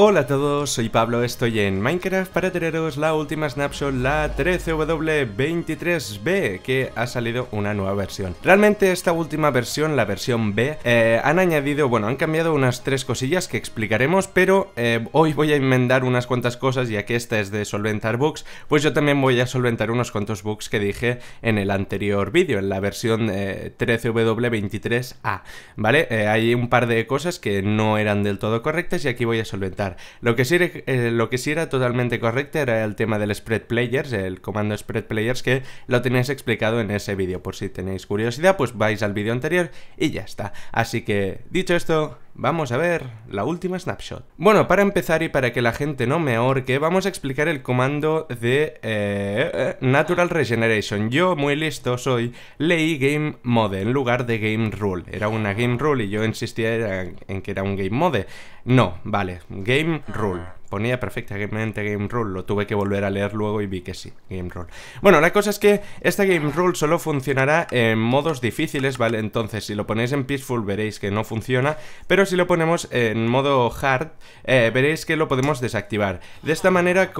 Hola a todos, soy Pablo, estoy en Minecraft para traeros la última snapshot, la 13W23B, que ha salido una nueva versión. Realmente esta última versión, la versión B, eh, han añadido, bueno, han cambiado unas tres cosillas que explicaremos, pero eh, hoy voy a enmendar unas cuantas cosas, ya que esta es de solventar bugs, pues yo también voy a solventar unos cuantos bugs que dije en el anterior vídeo, en la versión 13W23A, eh, ¿vale? hay un par de cosas que no eran del todo correctas y aquí voy a solventar lo que, sí, eh, lo que sí era totalmente correcto era el tema del spread players, el comando spread players que lo tenéis explicado en ese vídeo. Por si tenéis curiosidad, pues vais al vídeo anterior y ya está. Así que, dicho esto, Vamos a ver la última snapshot. Bueno, para empezar y para que la gente no me ahorque, vamos a explicar el comando de eh, eh, Natural Regeneration. Yo, muy listo, soy leí Game Mode en lugar de Game Rule. Era una Game Rule y yo insistía en que era un Game Mode. No, vale, Game Rule. Ponía perfectamente Game Rule, lo tuve que volver a leer luego y vi que sí, Game Rule. Bueno, la cosa es que esta Game Rule solo funcionará en modos difíciles, ¿vale? Entonces, si lo ponéis en Peaceful veréis que no funciona, pero si lo ponemos en modo Hard, eh, veréis que lo podemos desactivar. De esta manera,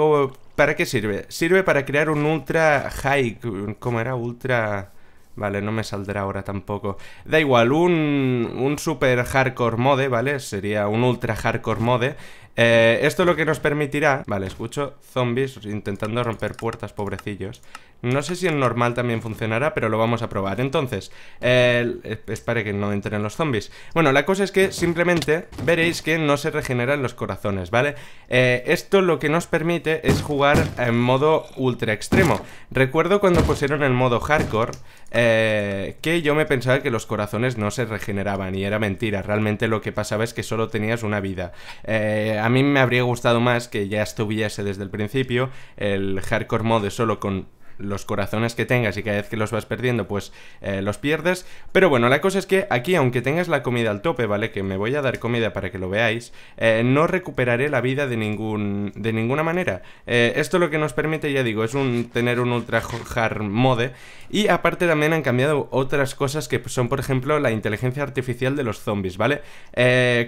¿para qué sirve? Sirve para crear un Ultra High, ¿cómo era? Ultra... Vale, no me saldrá ahora tampoco. Da igual, un, un super hardcore mode, ¿vale? Sería un ultra hardcore mode eh, esto lo que nos permitirá... Vale, escucho zombies intentando romper puertas, pobrecillos. No sé si en normal también funcionará, pero lo vamos a probar. Entonces, es para que no entren los zombies. Bueno, la cosa es que simplemente veréis que no se regeneran los corazones, ¿vale? Eh, esto lo que nos permite es jugar en modo ultra extremo. Recuerdo cuando pusieron el modo hardcore, eh, que yo me pensaba que los corazones no se regeneraban, y era mentira. Realmente lo que pasaba es que solo tenías una vida a mí me habría gustado más que ya estuviese desde el principio el hardcore mode solo con los corazones que tengas y cada vez que los vas perdiendo, pues eh, los pierdes. Pero bueno, la cosa es que aquí, aunque tengas la comida al tope, ¿vale? Que me voy a dar comida para que lo veáis, eh, no recuperaré la vida de, ningún, de ninguna manera. Eh, esto lo que nos permite, ya digo, es un, tener un ultra hard mode. Y aparte también han cambiado otras cosas que son, por ejemplo, la inteligencia artificial de los zombies, ¿vale?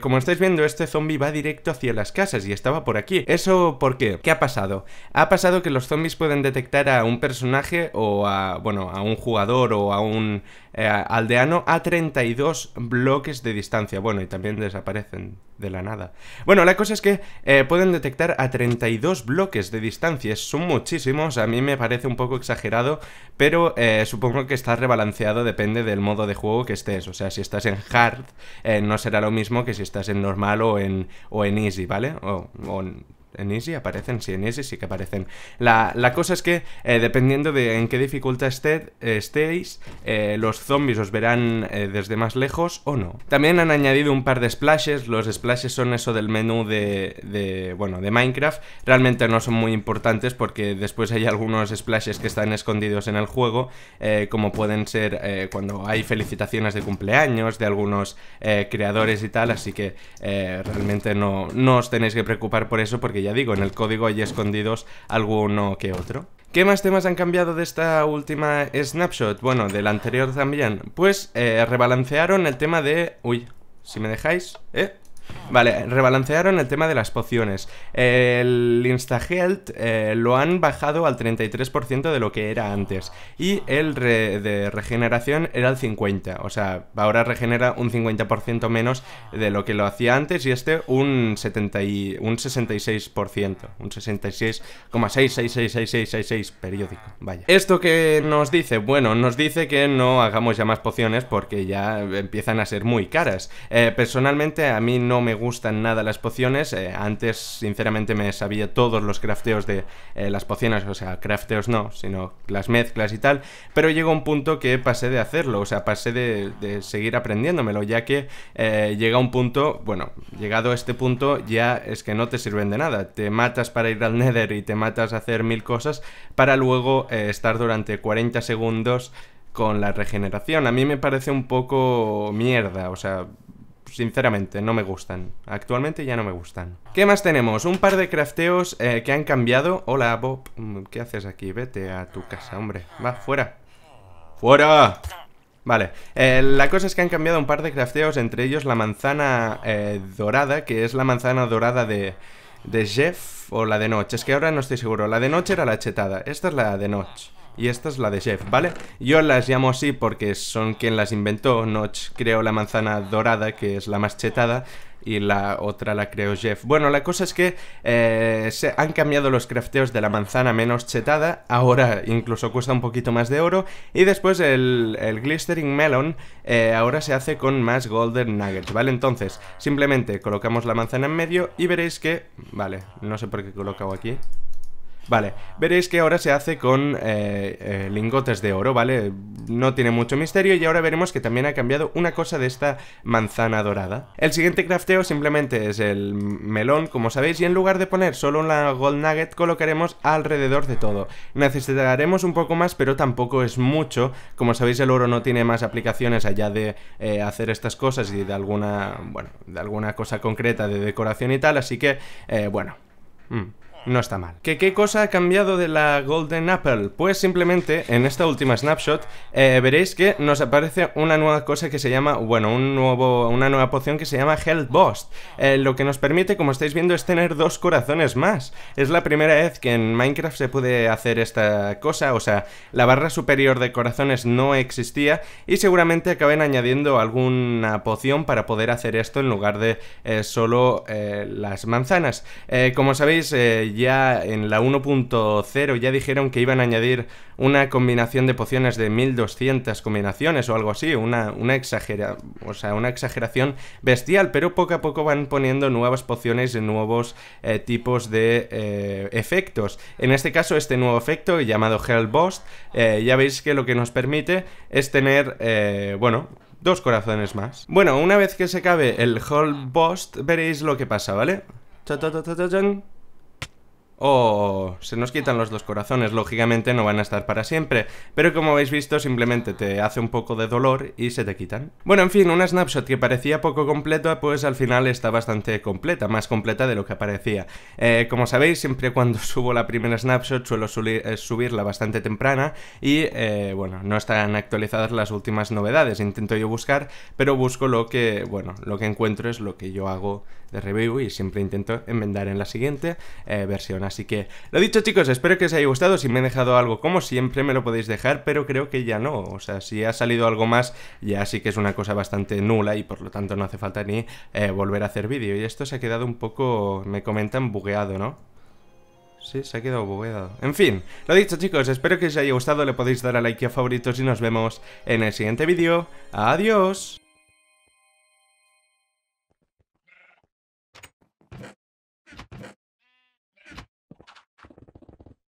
como estáis viendo, este zombie va directo hacia las casas y estaba por aquí. ¿Eso por qué? ¿Qué ha pasado? Ha pasado que los zombies pueden detectar a un personaje personaje o a, bueno, a un jugador o a un eh, aldeano a 32 bloques de distancia. Bueno, y también desaparecen de la nada. Bueno, la cosa es que eh, pueden detectar a 32 bloques de distancia. Son muchísimos, a mí me parece un poco exagerado, pero eh, supongo que está rebalanceado, depende del modo de juego que estés. O sea, si estás en hard, no será lo mismo que si estás en normal o en, o en easy, ¿vale? o en en Easy aparecen, sí, en Easy sí que aparecen. La, cosa es que, eh, dependiendo de en qué dificultad esté, estéis, eh, los zombies os verán eh, desde más lejos o no. También han añadido un par de splashes. Los splashes son eso del menú de, de, bueno, de Minecraft. Realmente no son muy importantes porque después hay algunos splashes que están escondidos en el juego, como pueden ser cuando hay felicitaciones de cumpleaños de algunos creadores y tal. Así que realmente no, no os tenéis que preocupar por eso porque ya digo, en el código hay escondidos alguno que otro. ¿Qué más temas han cambiado de esta última snapshot? Bueno, del anterior también. Pues eh, rebalancearon el tema de... Uy, si me dejáis... ¿Eh? Vale, rebalancearon el tema de las pociones. El Insta Health eh, lo han bajado al 33% de lo que era antes. Y el de regeneración era el 50%. O sea, ahora regenera un 50% menos de lo que lo hacía antes y este un, 70 un 66%. Un 66,666666, periódico. Vaya. ¿Esto que nos dice? Bueno, nos dice que no hagamos ya más pociones porque ya empiezan a ser muy caras. Eh, personalmente a mí no me gustan nada las pociones. Eh, antes, sinceramente, me sabía todos los crafteos de eh, las pociones, o sea, crafteos no, sino las mezclas y tal. Pero llegó un punto que pasé de hacerlo, o sea, pasé de, seguir aprendiéndomelo, ya que eh, llega un punto, bueno, llegado a este punto ya es que no te sirven de nada. Te matas para ir al Nether y te matas a hacer mil cosas para luego estar durante 40 segundos con la regeneración. A mí me parece un poco mierda, o sea, sinceramente, no me gustan. Actualmente ya no me gustan. ¿Qué más tenemos? Un par de crafteos eh, que han cambiado. Hola, Bob. Mm, ¿Qué haces aquí? Vete a tu casa, hombre. Va, fuera. ¡Fuera! Vale, eh, la cosa es que han cambiado un par de crafteos, entre ellos la manzana eh, dorada, que es la manzana dorada de, de Jeff o la de noche Es que ahora no estoy seguro. La de noche era la chetada, esta es la de noche y esta es la de Jeff, ¿vale? Yo las llamo así porque son quien las inventó, Notch creo la manzana dorada, que es la más chetada, y la otra la creo Jeff. Bueno, la cosa es que eh, se han cambiado los crafteos de la manzana menos chetada, ahora incluso cuesta un poquito más de oro, y después el, Glistering Melon eh, ahora se hace con más Golden Nuggets, ¿vale? Entonces, simplemente colocamos la manzana en medio y veréis que... Vale, no sé por qué he colocado aquí, Vale, veréis que ahora se hace con eh, eh, lingotes de oro, ¿vale? No tiene mucho misterio y ahora veremos que también ha cambiado una cosa de esta manzana dorada. El siguiente crafteo simplemente es el melón, como sabéis, y en lugar de poner solo una gold nugget, colocaremos alrededor de todo. Necesitaremos un poco más, pero tampoco es mucho. Como sabéis, el oro no tiene más aplicaciones allá de eh, hacer estas cosas y de alguna, bueno, de alguna cosa concreta de decoración y tal, así que, bueno... Mm no está mal. ¿Que qué cosa ha cambiado de la Golden Apple? Pues simplemente en esta última snapshot eh, veréis que nos aparece una nueva cosa que se llama, bueno, un nuevo, una nueva poción que se llama Health Boss. Eh, lo que nos permite, como estáis viendo, es tener dos corazones más. Es la primera vez que en Minecraft se puede hacer esta cosa, o sea, la barra superior de corazones no existía y seguramente acaben añadiendo alguna poción para poder hacer esto en lugar de eh, solo las manzanas. como sabéis, ya en la 1.0 ya dijeron que iban a añadir una combinación de pociones de 1200 combinaciones o algo así, una, o sea, una exageración bestial, pero poco a poco van poniendo nuevas pociones y nuevos eh, tipos de eh, efectos. En este caso, este nuevo efecto llamado Hell eh, ya veis que lo que nos permite es tener, bueno, dos corazones más. Bueno, una vez que se acabe el Hellbost, veréis lo que pasa, ¿vale? Cha o se nos quitan los dos corazones, lógicamente no van a estar para siempre, pero como habéis visto simplemente te hace un poco de dolor y se te quitan. Bueno, en fin, una snapshot que parecía poco completa, pues al final está bastante completa, más completa de lo que parecía. Eh, como sabéis, siempre cuando subo la primera snapshot suelo eh, subirla bastante temprana y, eh, bueno, no están actualizadas las últimas novedades, intento yo buscar, pero busco lo que, bueno, lo que encuentro es lo que yo hago de review y siempre intento enmendar en la siguiente eh, versión. Así que lo dicho chicos, espero que os haya gustado. Si me he dejado algo, como siempre, me lo podéis dejar, pero creo que ya no. O sea, si ha salido algo más, ya sí que es una cosa bastante nula y por lo tanto no hace falta ni eh, volver a hacer vídeo. Y esto se ha quedado un poco, me comentan, bugueado, ¿no? Sí, se ha quedado bugueado. En fin, lo dicho chicos, espero que os haya gustado, le podéis dar a like a favoritos y nos vemos en el siguiente vídeo. ¡Adiós!